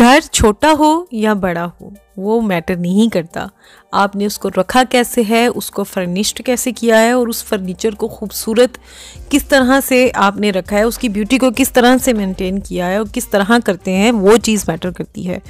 घर छोटा हो या बड़ा हो वो मैटर नहीं करता आपने उसको रखा कैसे है उसको फर्निश्ड कैसे किया है और उस फर्नीचर को खूबसूरत किस तरह से आपने रखा है उसकी ब्यूटी को किस तरह से मेंटेन किया है और किस तरह करते हैं वो चीज़ मैटर करती है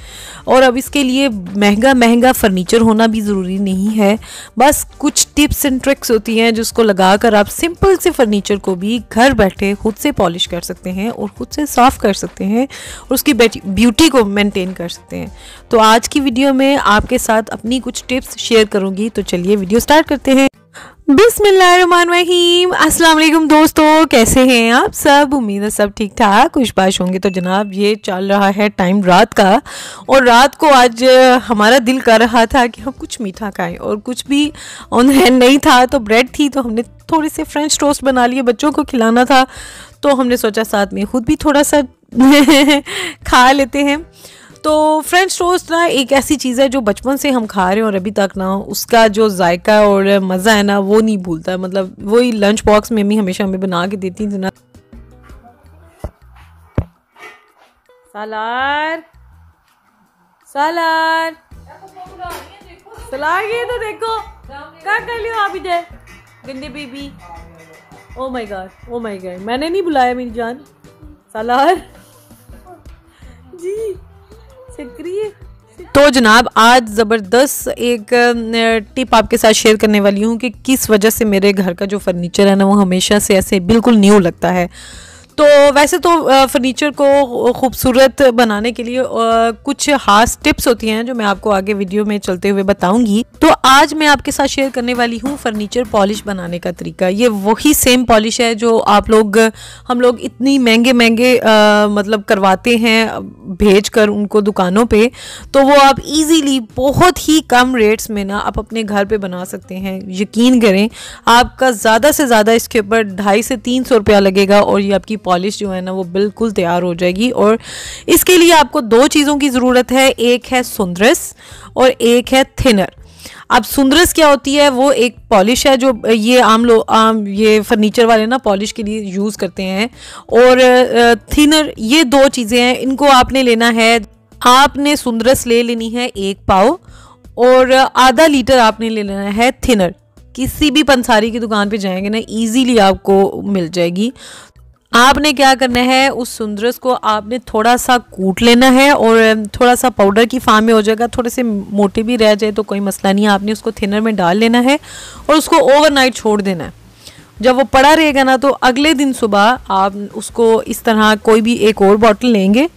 और अब इसके लिए महंगा महंगा फर्नीचर होना भी ज़रूरी नहीं है बस कुछ टिप्स एंड ट्रिक्स होती हैं जिसको लगा कर आप सिंपल से फर्नीचर को भी घर बैठे खुद से पॉलिश कर सकते हैं और खुद से साफ़ कर सकते हैं और उसकी ब्यूटी को मेनटेन कर सकते हैं तो आज की वीडियो मैं आपके साथ अपनी कुछ टिप्स शेयर करूंगी तो चलिए वीडियो स्टार्ट करते हैं बिसमीम अस्सलाम वालेकुम दोस्तों कैसे हैं आप सब उम्मीद है सब ठीक ठाक खुशबाश होंगे तो जनाब ये चल रहा है टाइम रात का और रात को आज हमारा दिल कर रहा था कि हम कुछ मीठा खाएं और कुछ भी ऑन हैंड नहीं था तो ब्रेड थी तो हमने थोड़े से फ्रेंच टोस्ट बना लिए बच्चों को खिलाना था तो हमने सोचा साथ में खुद भी थोड़ा सा खा लेते हैं तो फ्रेंच टोस्ट ना एक ऐसी चीज़ है जो बचपन से हम खा रहे हैं और अभी तक ना उसका जो जायका और मज़ा है ना वो नहीं भूलता है मतलब वही लंच बॉक्स में मम्मी हमेशा हमें बना के देती थी ना सलार सलार सलार ये तो देखो क्या कर लियो आप इधर गंदे बीबी oh my god oh my god मैंने नहीं बुलाया मेरी जान सलार जी तो जनाब आज ज़बरदस्त एक टिप आपके साथ शेयर करने वाली हूँ कि किस वजह से मेरे घर का जो फर्नीचर है ना वो हमेशा से ऐसे बिल्कुल न्यू लगता है तो वैसे तो फर्नीचर को खूबसूरत बनाने के लिए कुछ खास टिप्स होती हैं जो मैं आपको आगे वीडियो में चलते हुए बताऊंगी तो आज मैं आपके साथ शेयर करने वाली हूँ फर्नीचर पॉलिश बनाने का तरीका ये वही सेम पॉलिश है जो आप लोग हम लोग इतनी महंगे महंगे मतलब करवाते हैं भेज कर उनको दुकानों पे तो वो आप इजीली बहुत ही कम रेट्स में ना आप अपने घर पे बना सकते हैं यकीन करें आपका ज़्यादा से ज़्यादा इसके ऊपर ढाई से तीन सौ रुपया लगेगा और ये आपकी पॉलिश जो है ना वो बिल्कुल तैयार हो जाएगी और इसके लिए आपको दो चीज़ों की ज़रूरत है एक है सुंदरस और एक है थिनर अब सुंदरस क्या होती है वो एक पॉलिश है जो ये आम लोग आम ये फर्नीचर वाले ना पॉलिश के लिए यूज़ करते हैं और थिनर ये दो चीज़ें हैं इनको आपने लेना है आपने सुंदरस ले लेनी है एक पाव और आधा लीटर आपने ले लेना है थिनर किसी भी पंसारी की दुकान पे जाएंगे ना इजीली आपको मिल जाएगी आपने क्या करना है उस सुंदरस को आपने थोड़ा सा कूट लेना है और थोड़ा सा पाउडर की फार्म में हो जाएगा थोड़े से मोटे भी रह जाए तो कोई मसला नहीं है आपने उसको थिनर में डाल लेना है और उसको ओवरनाइट छोड़ देना है जब वो पड़ा रहेगा ना तो अगले दिन सुबह आप उसको इस तरह कोई भी एक और बॉटल लेंगे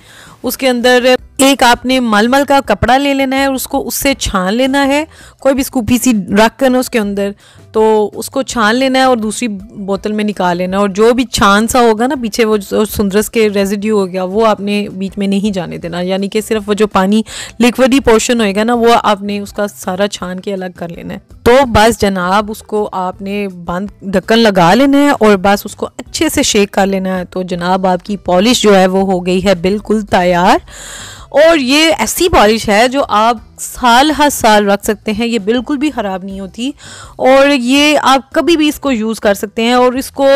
उसके अंदर एक आपने मलमल का कपड़ा ले लेना है और उसको उससे छान लेना है कोई भी स्कूपी सी रख कर उसके अंदर तो उसको छान लेना है और दूसरी बोतल में निकाल लेना है और जो भी छान सा होगा ना पीछे वो सुंदरस के रेजिड्यू हो गया वो आपने बीच में नहीं जाने देना यानी कि सिर्फ वो जो पानी लिक्विड ही पोर्शन होएगा ना वो आपने उसका सारा छान के अलग कर लेना है तो बस जनाब उसको आपने बंद ढक्कन लगा लेना है और बस उसको अच्छे से शेक कर लेना है तो जनाब आपकी पॉलिश जो है वो हो गई है बिल्कुल तैयार और ये ऐसी पॉलिश है जो आप साल हर साल रख सकते हैं ये बिल्कुल भी ख़राब नहीं होती और ये आप कभी भी इसको यूज़ कर सकते हैं और इसको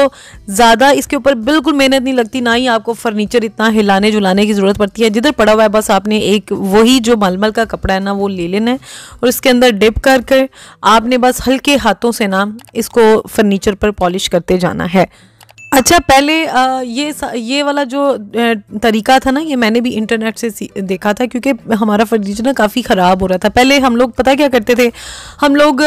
ज़्यादा इसके ऊपर बिल्कुल मेहनत नहीं लगती ना ही आपको फर्नीचर इतना हिलाने जुलाने की ज़रूरत पड़ती है जिधर पड़ा हुआ है बस आपने एक वही जो मलमल का कपड़ा है ना वो ले लेना है और इसके अंदर डिप कर आपने बस हल्के हाथों से ना इसको फर्नीचर पर पॉलिश करते जाना है अच्छा पहले आ, ये ये वाला जो तरीका था ना ये मैंने भी इंटरनेट से देखा था क्योंकि हमारा फर्नीचर ना काफ़ी ख़राब हो रहा था पहले हम लोग पता क्या करते थे हम लोग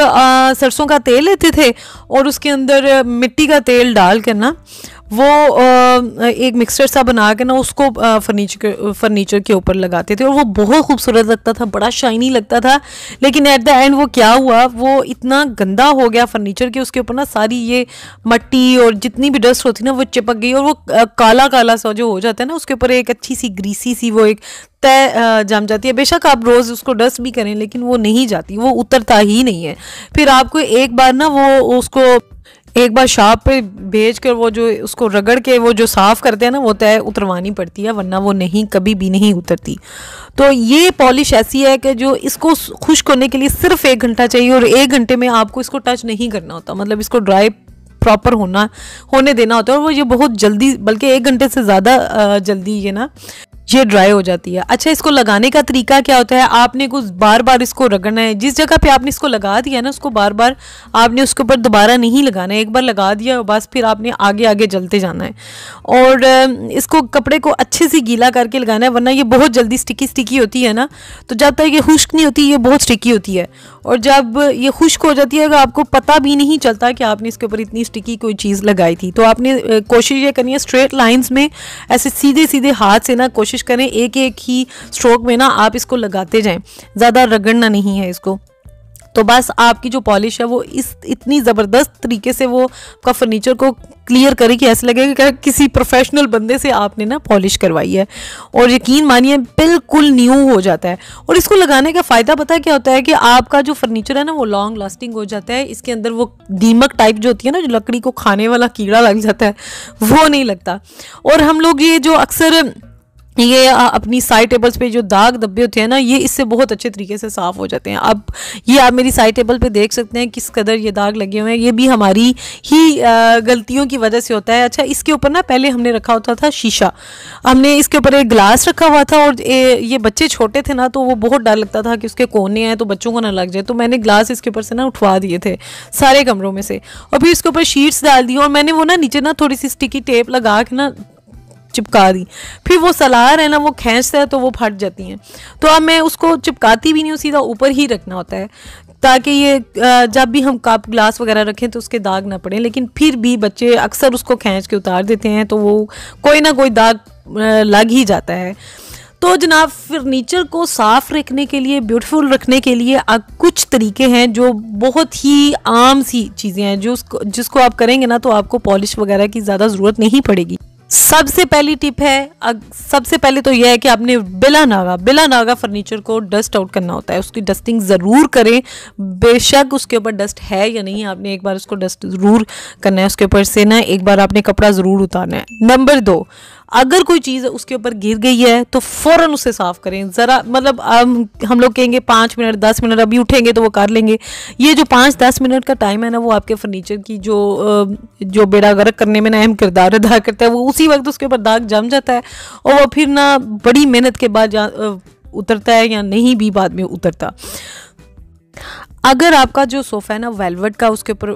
सरसों का तेल लेते थे और उसके अंदर मिट्टी का तेल डाल कर ना वो एक मिक्सचर सा बना के ना उसको फर्नीचर फर्नीचर के ऊपर लगाते थे और वो बहुत खूबसूरत लगता था बड़ा शाइनी लगता था लेकिन एट द एंड वो क्या हुआ वो इतना गंदा हो गया फर्नीचर के उसके ऊपर ना सारी ये मट्टी और जितनी भी डस्ट होती ना वो चिपक गई और वो काला काला सा जो हो जाता है ना उसके ऊपर एक अच्छी सी ग्रीसी सी वो एक तय जम जाती है बेशक आप रोज़ उसको डस्ट भी करें लेकिन वो नहीं जाती वो उतरता ही नहीं है फिर आपको एक बार ना वो उसको एक बार शाप पे भेज कर वो जो उसको रगड़ के वो जो साफ़ करते हैं ना वो तय उतरवानी पड़ती है वरना वो नहीं कभी भी नहीं उतरती तो ये पॉलिश ऐसी है कि जो इसको खुश्क करने के लिए सिर्फ एक घंटा चाहिए और एक घंटे में आपको इसको टच नहीं करना होता मतलब इसको ड्राई प्रॉपर होना होने देना होता है और वो ये बहुत जल्दी बल्कि एक घंटे से ज़्यादा जल्दी ये ना ये ड्राई हो जाती है अच्छा इसको लगाने का तरीका क्या होता है आपने कुछ बार बार इसको रगड़ना है जिस जगह पे आपने इसको लगा दिया ना उसको बार बार आपने उसके ऊपर दोबारा नहीं लगाना है एक बार लगा दिया और बस फिर आपने आगे आगे जलते जाना है और इसको कपड़े को अच्छे से गीला करके लगाना है वरना ये बहुत जल्दी स्टिकी स्टिकी होती है ना तो जब तक ये खुश्क नहीं होती ये बहुत स्टिकी होती है और जब ये खुश्क हो जाती है आपको पता भी नहीं चलता कि आपने इसके ऊपर इतनी स्टिकी कोई चीज़ लगाई थी तो आपने कोशिश ये करनी है स्ट्रेट लाइन्स में ऐसे सीधे सीधे हाथ से ना कोशिश कोशिश करें एक एक ही स्ट्रोक में ना आप इसको लगाते जाएं ज़्यादा रगड़ना नहीं है इसको तो बस आपकी जो पॉलिश है वो इस इतनी ज़बरदस्त तरीके से वो आपका फर्नीचर को क्लियर करे कि ऐसे लगे कि किसी प्रोफेशनल बंदे से आपने ना पॉलिश करवाई है और यकीन मानिए बिल्कुल न्यू हो जाता है और इसको लगाने का फ़ायदा पता क्या होता है कि आपका जो फर्नीचर है ना वो लॉन्ग लास्टिंग हो जाता है इसके अंदर वो दीमक टाइप जो होती है ना जो लकड़ी को खाने वाला कीड़ा लग जाता है वो नहीं लगता और हम लोग ये जो अक्सर ये अपनी साइड टेबल्स पे जो दाग धब्बे होते हैं ना ये इससे बहुत अच्छे तरीके से साफ़ हो जाते हैं अब ये आप मेरी साइड टेबल पे देख सकते हैं किस कदर ये दाग लगे हुए हैं ये भी हमारी ही गलतियों की वजह से होता है अच्छा इसके ऊपर ना पहले हमने रखा होता था शीशा हमने इसके ऊपर एक ग्लास रखा हुआ था और ये बच्चे छोटे थे ना तो वो बहुत डर लगता था कि उसके कोने आए तो बच्चों को ना लग जाए तो मैंने ग्लास इसके ऊपर से ना उठवा दिए थे सारे कमरों में से और फिर इसके ऊपर शीट्स डाल दी और मैंने वो ना नीचे ना थोड़ी सी स्टिकी टेप लगा के ना चिपका दी फिर वो सलार है ना वो खींचता है तो वो फट जाती हैं तो अब मैं उसको चिपकाती भी नहीं हूँ सीधा ऊपर ही रखना होता है ताकि ये जब भी हम कप ग्लास वगैरह रखें तो उसके दाग ना पड़े लेकिन फिर भी बच्चे अक्सर उसको खींच के उतार देते हैं तो वो कोई ना कोई दाग लग ही जाता है तो जनाब फर्नीचर को साफ़ रखने के लिए ब्यूटीफुल रखने के लिए आप कुछ तरीके हैं जो बहुत ही आम सी चीज़ें हैं जो उसको जिसको आप करेंगे ना तो आपको पॉलिश वगैरह की ज़्यादा ज़रूरत नहीं पड़ेगी सबसे पहली टिप है सबसे पहले तो यह है कि आपने बिला नागा बिला नागा फर्नीचर को डस्ट आउट करना होता है उसकी डस्टिंग ज़रूर करें बेशक उसके ऊपर डस्ट है या नहीं आपने एक बार उसको डस्ट ज़रूर करना है उसके ऊपर से ना एक बार आपने कपड़ा ज़रूर उतारना है नंबर दो अगर कोई चीज़ उसके ऊपर गिर गई है तो फ़ौर उसे साफ़ करें ज़रा मतलब हम हम लोग कहेंगे पाँच मिनट दस मिनट अभी उठेंगे तो वो कर लेंगे ये जो पाँच दस मिनट का टाइम है ना वो आपके फर्नीचर की जो जो बेड़ा गर्क करने में ना अहम किरदार अदा करता है वो उसी वक्त उसके ऊपर दाग जम जाता है और वह फिर ना बड़ी मेहनत के बाद उतरता है या नहीं भी बाद में उतरता अगर आपका जो सोफ़ा है ना वेलवेट का उसके ऊपर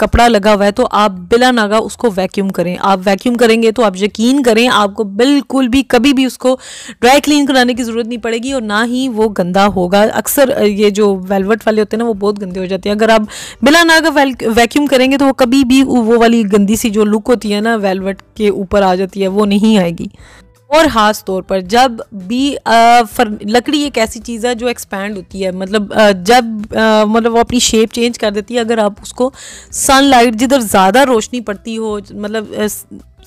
कपड़ा लगा हुआ है तो आप बिला नागा उसको वैक्यूम करें आप वैक्यूम करेंगे तो आप यकीन करें आपको बिल्कुल भी कभी भी उसको ड्राई क्लीन कराने की ज़रूरत नहीं पड़ेगी और ना ही वो गंदा होगा अक्सर ये जो वेलवेट वाले होते हैं ना वो बहुत गंदे हो जाते हैं अगर आप बिला नागा वैक्यूम करेंगे तो वो कभी भी वो वाली गंदी सी जो लुक होती है ना वेलवेट के ऊपर आ जाती है वो नहीं आएगी और ख़ास तौर पर जब भी आ, फर, लकड़ी एक ऐसी चीज़ है जो एक्सपैंड होती है मतलब जब आ, मतलब वो अपनी शेप चेंज कर देती है अगर आप उसको सनलाइट जिधर ज़्यादा रोशनी पड़ती हो मतलब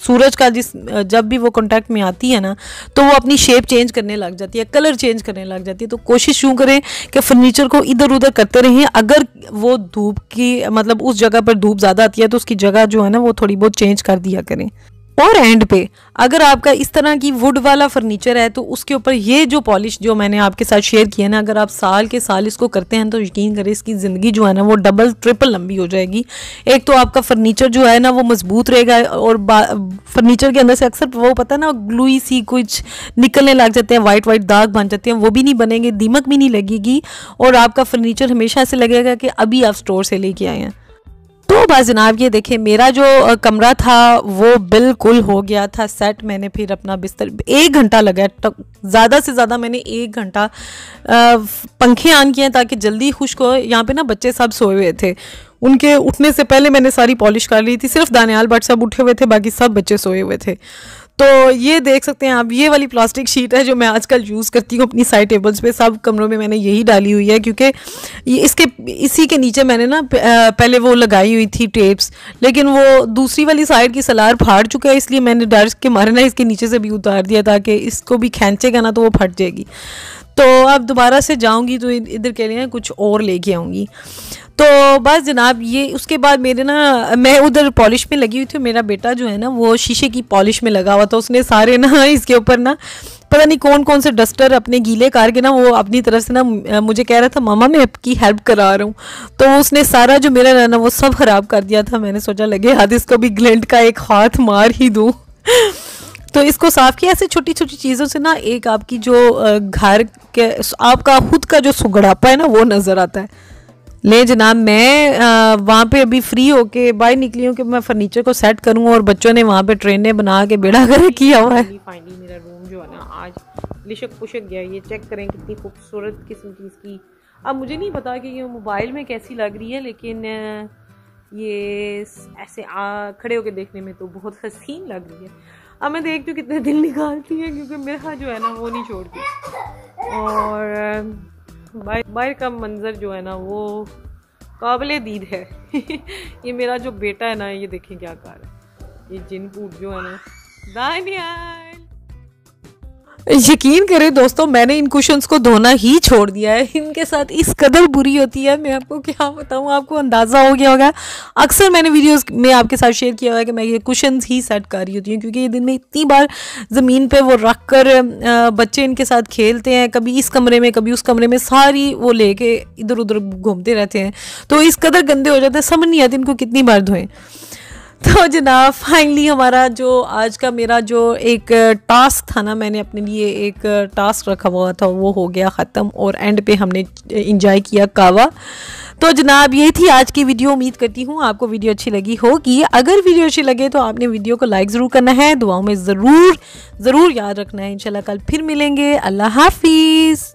सूरज का जिस जब भी वो कांटेक्ट में आती है ना तो वो अपनी शेप चेंज करने लग जाती है कलर चेंज करने लग जाती है तो कोशिश यूँ करें कि फर्नीचर को इधर उधर करते रहें अगर वो धूप की मतलब उस जगह पर धूप ज़्यादा आती है तो उसकी जगह जो है ना वो थोड़ी बहुत चेंज कर दिया करें और एंड पे अगर आपका इस तरह की वुड वाला फर्नीचर है तो उसके ऊपर ये जो पॉलिश जो मैंने आपके साथ शेयर किया ना अगर आप साल के साल इसको करते हैं तो यकीन करें इसकी ज़िंदगी जो है ना वो डबल ट्रिपल लंबी हो जाएगी एक तो आपका फर्नीचर जो है ना वो मजबूत रहेगा और फर्नीचर के अंदर से अक्सर वो पता है ना ग्लूई सी कुछ निकलने लग जाते हैं वाइट वाइट दाग बन जाते हैं वो भी नहीं बनेंगे दीमक भी नहीं लगेगी और आपका फर्नीचर हमेशा ऐसे लगेगा कि अभी आप स्टोर से लेके आए हैं तो बस जनाब ये देखें मेरा जो कमरा था वो बिल्कुल हो गया था सेट मैंने फिर अपना बिस्तर एक घंटा लगा ज़्यादा से ज़्यादा मैंने एक घंटा पंखे ऑन किए ताकि जल्दी खुश्क हो यहाँ पे ना बच्चे सब सोए हुए थे उनके उठने से पहले मैंने सारी पॉलिश कर ली थी सिर्फ दानियाल भट्ट सब उठे हुए थे बाकी सब बच्चे सोए हुए थे तो ये देख सकते हैं आप ये वाली प्लास्टिक शीट है जो मैं आजकल यूज़ करती हूँ अपनी साइड टेबल्स पे सब कमरों में मैंने यही डाली हुई है क्योंकि ये इसके इसी के नीचे मैंने ना पहले वो लगाई हुई थी टेप्स लेकिन वो दूसरी वाली साइड की सलार फाड़ चुका है इसलिए मैंने डर के मारे ना इसके नीचे से भी उतार दिया ताकि इसको भी खींचेगा ना तो वो फट जाएगी तो अब दोबारा से जाऊँगी तो इधर के लिए कुछ और लेके आऊँगी तो बस जनाब ये उसके बाद मेरे ना मैं उधर पॉलिश में लगी हुई थी मेरा बेटा जो है ना वो शीशे की पॉलिश में लगा हुआ था उसने सारे ना इसके ऊपर ना पता नहीं कौन कौन से डस्टर अपने गीले कार के ना वो अपनी तरफ से ना मुझे कह रहा था मामा मैं आपकी हेल्प करा रहा हूँ तो उसने सारा जो मेरा ना वो सब ख़राब कर दिया था मैंने सोचा लगे हाथ इसको भी ग्लेंट का एक हाथ मार ही दूँ तो इसको साफ़ किया ऐसे छोटी छोटी चीज़ों से ना एक आपकी जो घर के आपका खुद का जो सुगड़ापा है ना वो नज़र आता है ले जनाब मैं वहाँ पे अभी फ्री होके बाहर निकली हूँ कि मैं फर्नीचर को सेट करूँ और बच्चों ने वहाँ पे ट्रेनें बना के बेड़ा कर किया हुआ है फाइनली मेरा रूम जो है ना आज लिशक पुशक गया ये चेक करें कितनी खूबसूरत किस्म की इसकी अब मुझे नहीं पता कि ये मोबाइल में कैसी लग रही है लेकिन ये ऐसे आ, खड़े होके देखने में तो बहुत हसीन लग रही है अब मैं देखती हूँ कितने दिल निकालती है क्योंकि मेरा जो है ना वो नहीं छोड़ती और बाहर का मंज़र जो है ना वो काबिल दीद है ये मेरा जो बेटा है ना ये देखें क्या कार है ये जिन पूट जो है ना दानिया यकीन करें दोस्तों मैंने इन कुशंस को धोना ही छोड़ दिया है इनके साथ इस कदर बुरी होती है मैं आपको क्या बताऊँ आपको अंदाज़ा हो गया होगा अक्सर मैंने वीडियोस में आपके साथ शेयर किया हुआ है कि मैं ये कुशंस ही सेट कर रही होती हूँ क्योंकि ये दिन में इतनी बार ज़मीन पर वो रख कर बच्चे इनके साथ खेलते हैं कभी इस कमरे में कभी उस कमरे में सारी वो ले के इधर उधर घूमते रहते हैं तो इस कदर गंदे हो जाते हैं समझ नहीं आते इनको कितनी बार धोएं तो जनाब फाइनली हमारा जो आज का मेरा जो एक टास्क था ना मैंने अपने लिए एक टास्क रखा हुआ था वो हो गया ख़त्म और एंड पे हमने इंजॉय किया कावा तो जनाब ये थी आज की वीडियो उम्मीद करती हूँ आपको वीडियो अच्छी लगी होगी अगर वीडियो अच्छी लगे तो आपने वीडियो को लाइक ज़रूर करना है दुआओं में ज़रूर ज़रूर याद रखना है इनशाला कल फिर मिलेंगे अल्लाह हाफिज़